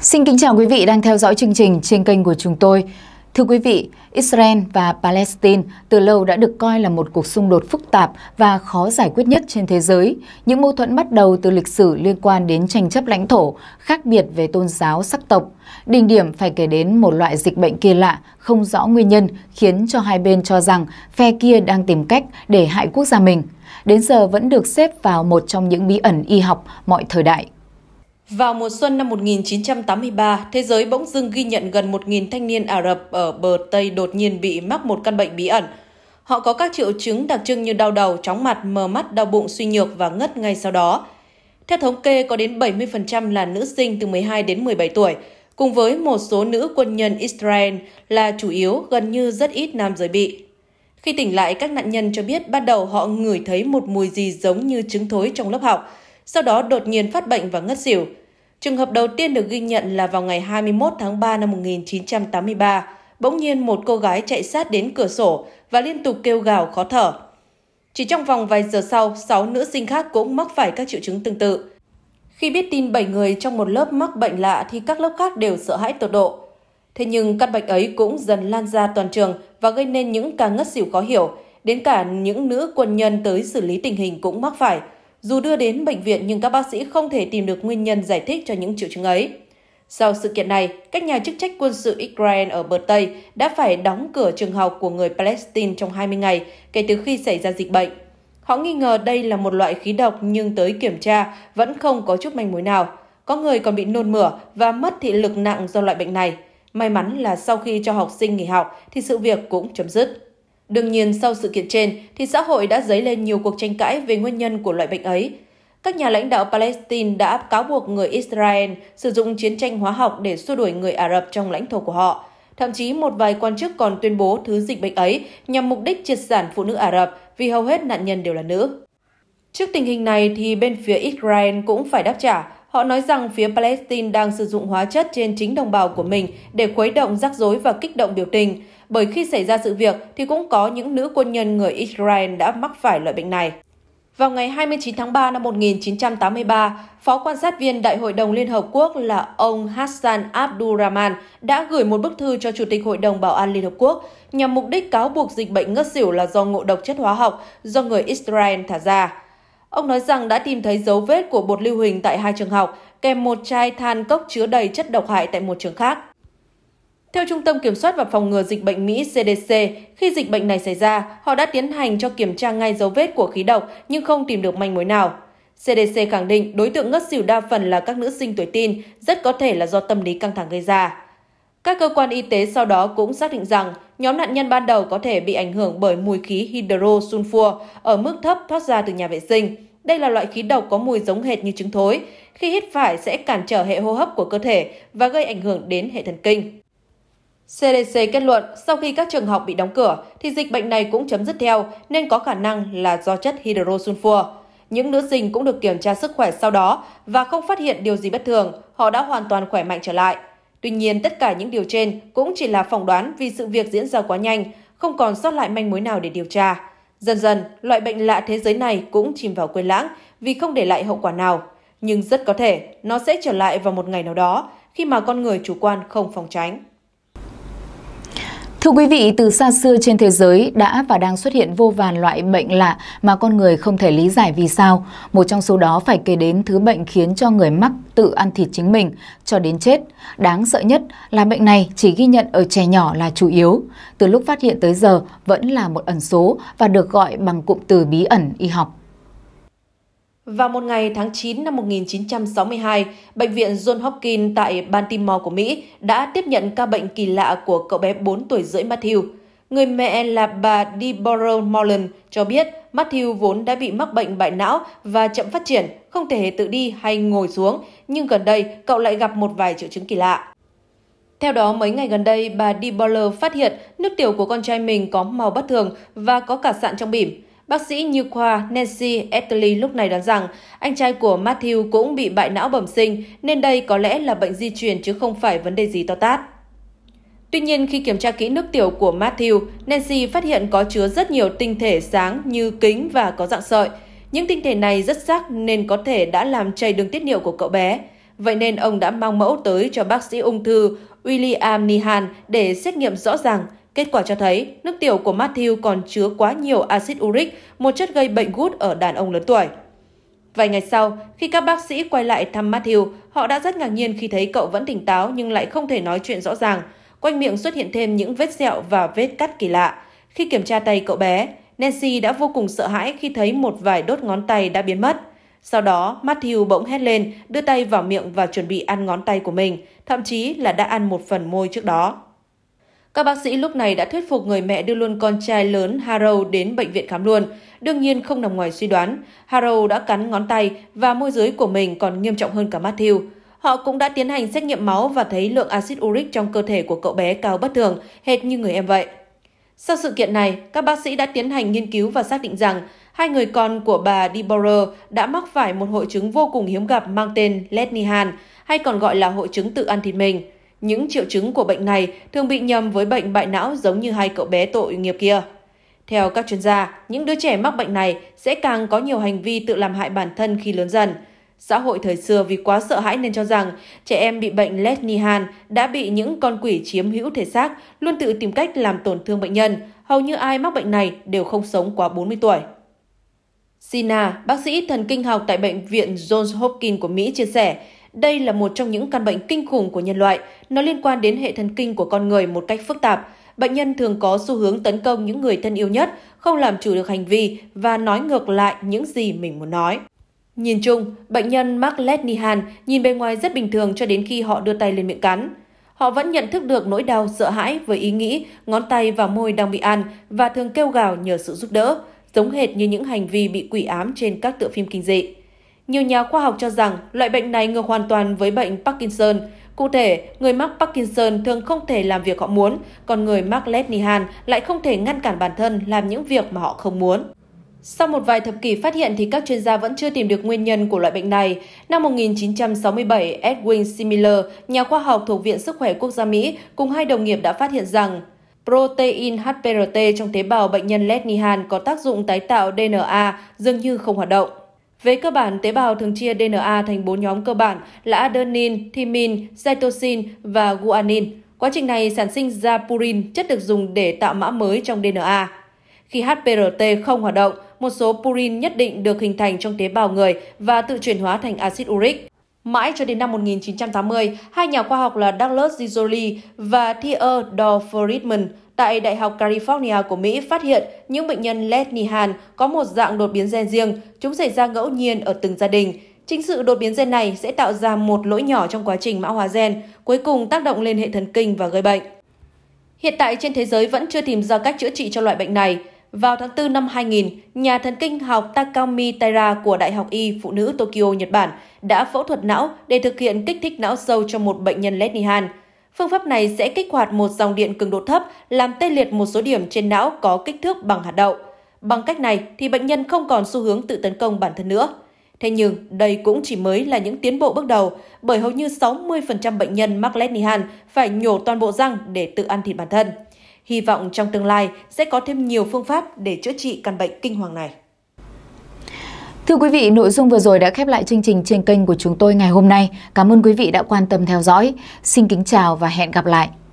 Xin kính chào quý vị đang theo dõi chương trình trên kênh của chúng tôi. Thưa quý vị, Israel và Palestine từ lâu đã được coi là một cuộc xung đột phức tạp và khó giải quyết nhất trên thế giới. Những mâu thuẫn bắt đầu từ lịch sử liên quan đến tranh chấp lãnh thổ, khác biệt về tôn giáo, sắc tộc. Đỉnh điểm phải kể đến một loại dịch bệnh kỳ lạ, không rõ nguyên nhân, khiến cho hai bên cho rằng phe kia đang tìm cách để hại quốc gia mình. Đến giờ vẫn được xếp vào một trong những bí ẩn y học mọi thời đại vào mùa xuân năm 1983, thế giới bỗng dưng ghi nhận gần 1.000 thanh niên Ả Rập ở bờ Tây đột nhiên bị mắc một căn bệnh bí ẩn. Họ có các triệu chứng đặc trưng như đau đầu, chóng mặt, mờ mắt, đau bụng, suy nhược và ngất ngay sau đó. Theo thống kê, có đến 70% là nữ sinh từ 12 đến 17 tuổi, cùng với một số nữ quân nhân Israel là chủ yếu gần như rất ít nam giới bị. Khi tỉnh lại, các nạn nhân cho biết ban đầu họ ngửi thấy một mùi gì giống như trứng thối trong lớp học, sau đó đột nhiên phát bệnh và ngất xỉu. Trường hợp đầu tiên được ghi nhận là vào ngày 21 tháng 3 năm 1983, bỗng nhiên một cô gái chạy sát đến cửa sổ và liên tục kêu gào khó thở. Chỉ trong vòng vài giờ sau, 6 nữ sinh khác cũng mắc phải các triệu chứng tương tự. Khi biết tin 7 người trong một lớp mắc bệnh lạ thì các lớp khác đều sợ hãi tột độ. Thế nhưng căn bệnh ấy cũng dần lan ra toàn trường và gây nên những ca ngất xỉu khó hiểu, đến cả những nữ quân nhân tới xử lý tình hình cũng mắc phải – dù đưa đến bệnh viện nhưng các bác sĩ không thể tìm được nguyên nhân giải thích cho những triệu chứng ấy. Sau sự kiện này, các nhà chức trách quân sự Israel ở bờ Tây đã phải đóng cửa trường học của người Palestine trong 20 ngày kể từ khi xảy ra dịch bệnh. Họ nghi ngờ đây là một loại khí độc nhưng tới kiểm tra vẫn không có chút manh mối nào. Có người còn bị nôn mửa và mất thị lực nặng do loại bệnh này. May mắn là sau khi cho học sinh nghỉ học thì sự việc cũng chấm dứt. Đương nhiên sau sự kiện trên thì xã hội đã dấy lên nhiều cuộc tranh cãi về nguyên nhân của loại bệnh ấy. Các nhà lãnh đạo Palestine đã cáo buộc người Israel sử dụng chiến tranh hóa học để xua đuổi người Ả Rập trong lãnh thổ của họ. Thậm chí một vài quan chức còn tuyên bố thứ dịch bệnh ấy nhằm mục đích triệt sản phụ nữ Ả Rập vì hầu hết nạn nhân đều là nữ. Trước tình hình này thì bên phía Israel cũng phải đáp trả Họ nói rằng phía Palestine đang sử dụng hóa chất trên chính đồng bào của mình để khuấy động rắc rối và kích động biểu tình, bởi khi xảy ra sự việc thì cũng có những nữ quân nhân người Israel đã mắc phải loại bệnh này. Vào ngày 29 tháng 3 năm 1983, Phó quan sát viên Đại hội đồng Liên Hợp Quốc là ông Hassan Abdurrahman đã gửi một bức thư cho Chủ tịch Hội đồng Bảo an Liên Hợp Quốc nhằm mục đích cáo buộc dịch bệnh ngất xỉu là do ngộ độc chất hóa học do người Israel thả ra. Ông nói rằng đã tìm thấy dấu vết của bột lưu huỳnh tại hai trường học, kèm một chai than cốc chứa đầy chất độc hại tại một trường khác. Theo Trung tâm Kiểm soát và Phòng ngừa Dịch bệnh Mỹ CDC, khi dịch bệnh này xảy ra, họ đã tiến hành cho kiểm tra ngay dấu vết của khí độc nhưng không tìm được manh mối nào. CDC khẳng định đối tượng ngất xỉu đa phần là các nữ sinh tuổi tin, rất có thể là do tâm lý căng thẳng gây ra. Các cơ quan y tế sau đó cũng xác định rằng nhóm nạn nhân ban đầu có thể bị ảnh hưởng bởi mùi khí hydro hydrosulfur ở mức thấp thoát ra từ nhà vệ sinh. Đây là loại khí độc có mùi giống hệt như trứng thối. Khi hít phải sẽ cản trở hệ hô hấp của cơ thể và gây ảnh hưởng đến hệ thần kinh. CDC kết luận sau khi các trường học bị đóng cửa thì dịch bệnh này cũng chấm dứt theo nên có khả năng là do chất hydro hydrosulfur. Những nữ sinh cũng được kiểm tra sức khỏe sau đó và không phát hiện điều gì bất thường, họ đã hoàn toàn khỏe mạnh trở lại. Tuy nhiên, tất cả những điều trên cũng chỉ là phỏng đoán vì sự việc diễn ra quá nhanh, không còn sót lại manh mối nào để điều tra. Dần dần, loại bệnh lạ thế giới này cũng chìm vào quên lãng vì không để lại hậu quả nào. Nhưng rất có thể nó sẽ trở lại vào một ngày nào đó khi mà con người chủ quan không phòng tránh. Thưa quý vị, từ xa xưa trên thế giới đã và đang xuất hiện vô vàn loại bệnh lạ mà con người không thể lý giải vì sao. Một trong số đó phải kể đến thứ bệnh khiến cho người mắc tự ăn thịt chính mình cho đến chết. Đáng sợ nhất là bệnh này chỉ ghi nhận ở trẻ nhỏ là chủ yếu. Từ lúc phát hiện tới giờ vẫn là một ẩn số và được gọi bằng cụm từ bí ẩn y học. Vào một ngày tháng 9 năm 1962, Bệnh viện John Hopkins tại Baltimore của Mỹ đã tiếp nhận ca bệnh kỳ lạ của cậu bé 4 tuổi rưỡi Matthew. Người mẹ là bà Deborah Mullen cho biết Matthew vốn đã bị mắc bệnh bại não và chậm phát triển, không thể tự đi hay ngồi xuống, nhưng gần đây cậu lại gặp một vài triệu chứng kỳ lạ. Theo đó, mấy ngày gần đây, bà Deborah phát hiện nước tiểu của con trai mình có màu bất thường và có cả sạn trong bỉm. Bác sĩ Như khoa Nancy Etterly lúc này đoán rằng anh trai của Matthew cũng bị bại não bẩm sinh nên đây có lẽ là bệnh di truyền chứ không phải vấn đề gì to tát. Tuy nhiên, khi kiểm tra kỹ nước tiểu của Matthew, Nancy phát hiện có chứa rất nhiều tinh thể sáng như kính và có dạng sợi. Những tinh thể này rất sắc nên có thể đã làm chảy đường tiết niệu của cậu bé. Vậy nên ông đã mang mẫu tới cho bác sĩ ung thư William Nihan để xét nghiệm rõ ràng – Kết quả cho thấy, nước tiểu của Matthew còn chứa quá nhiều axit uric, một chất gây bệnh gút ở đàn ông lớn tuổi. Vài ngày sau, khi các bác sĩ quay lại thăm Matthew, họ đã rất ngạc nhiên khi thấy cậu vẫn tỉnh táo nhưng lại không thể nói chuyện rõ ràng. Quanh miệng xuất hiện thêm những vết sẹo và vết cắt kỳ lạ. Khi kiểm tra tay cậu bé, Nancy đã vô cùng sợ hãi khi thấy một vài đốt ngón tay đã biến mất. Sau đó, Matthew bỗng hét lên, đưa tay vào miệng và chuẩn bị ăn ngón tay của mình, thậm chí là đã ăn một phần môi trước đó. Các bác sĩ lúc này đã thuyết phục người mẹ đưa luôn con trai lớn Harrow đến bệnh viện khám luôn. Đương nhiên không nằm ngoài suy đoán, Harrow đã cắn ngón tay và môi dưới của mình còn nghiêm trọng hơn cả Matthew. Họ cũng đã tiến hành xét nghiệm máu và thấy lượng axit uric trong cơ thể của cậu bé cao bất thường, hệt như người em vậy. Sau sự kiện này, các bác sĩ đã tiến hành nghiên cứu và xác định rằng hai người con của bà Deborah đã mắc phải một hội chứng vô cùng hiếm gặp mang tên Lesnihan, hay còn gọi là hội chứng tự ăn thịt mình. Những triệu chứng của bệnh này thường bị nhầm với bệnh bại não giống như hai cậu bé tội nghiệp kia. Theo các chuyên gia, những đứa trẻ mắc bệnh này sẽ càng có nhiều hành vi tự làm hại bản thân khi lớn dần. Xã hội thời xưa vì quá sợ hãi nên cho rằng trẻ em bị bệnh Les đã bị những con quỷ chiếm hữu thể xác, luôn tự tìm cách làm tổn thương bệnh nhân. Hầu như ai mắc bệnh này đều không sống quá 40 tuổi. Sina, bác sĩ thần kinh học tại Bệnh viện Johns Hopkins của Mỹ chia sẻ, đây là một trong những căn bệnh kinh khủng của nhân loại. Nó liên quan đến hệ thần kinh của con người một cách phức tạp. Bệnh nhân thường có xu hướng tấn công những người thân yêu nhất, không làm chủ được hành vi và nói ngược lại những gì mình muốn nói. Nhìn chung, bệnh nhân mắc led nhìn bề ngoài rất bình thường cho đến khi họ đưa tay lên miệng cắn. Họ vẫn nhận thức được nỗi đau sợ hãi với ý nghĩ ngón tay và môi đang bị ăn và thường kêu gào nhờ sự giúp đỡ, giống hệt như những hành vi bị quỷ ám trên các tựa phim kinh dị. Nhiều nhà khoa học cho rằng loại bệnh này ngược hoàn toàn với bệnh Parkinson. Cụ thể, người mắc Parkinson thường không thể làm việc họ muốn, còn người mắc led lại không thể ngăn cản bản thân làm những việc mà họ không muốn. Sau một vài thập kỷ phát hiện thì các chuyên gia vẫn chưa tìm được nguyên nhân của loại bệnh này. Năm 1967, Edwin Similler, nhà khoa học thuộc Viện Sức khỏe Quốc gia Mỹ, cùng hai đồng nghiệp đã phát hiện rằng protein HPRT trong tế bào bệnh nhân led có tác dụng tái tạo DNA dường như không hoạt động. Về cơ bản, tế bào thường chia DNA thành bốn nhóm cơ bản là adenine, thymine, cytosine và guanine. Quá trình này sản sinh ra purin, chất được dùng để tạo mã mới trong DNA. Khi HPRT không hoạt động, một số purin nhất định được hình thành trong tế bào người và tự chuyển hóa thành axit uric. Mãi cho đến năm 1980, hai nhà khoa học là Douglas Disoli và Thier Dorr Friedman tại Đại học California của Mỹ phát hiện những bệnh nhân LED Nihan có một dạng đột biến gen riêng, chúng xảy ra ngẫu nhiên ở từng gia đình. Chính sự đột biến gen này sẽ tạo ra một lỗi nhỏ trong quá trình mã hóa gen, cuối cùng tác động lên hệ thần kinh và gây bệnh. Hiện tại trên thế giới vẫn chưa tìm ra cách chữa trị cho loại bệnh này. Vào tháng 4 năm 2000, nhà thần kinh học Takami Taira của Đại học Y Phụ nữ Tokyo, Nhật Bản đã phẫu thuật não để thực hiện kích thích não sâu cho một bệnh nhân LED Nihan. Phương pháp này sẽ kích hoạt một dòng điện cường độ thấp làm tê liệt một số điểm trên não có kích thước bằng hạt đậu. Bằng cách này thì bệnh nhân không còn xu hướng tự tấn công bản thân nữa. Thế nhưng, đây cũng chỉ mới là những tiến bộ bước đầu, bởi hầu như 60% bệnh nhân mắc Lenihan phải nhổ toàn bộ răng để tự ăn thịt bản thân. Hy vọng trong tương lai sẽ có thêm nhiều phương pháp để chữa trị căn bệnh kinh hoàng này. Thưa quý vị, nội dung vừa rồi đã khép lại chương trình trên kênh của chúng tôi ngày hôm nay. Cảm ơn quý vị đã quan tâm theo dõi. Xin kính chào và hẹn gặp lại.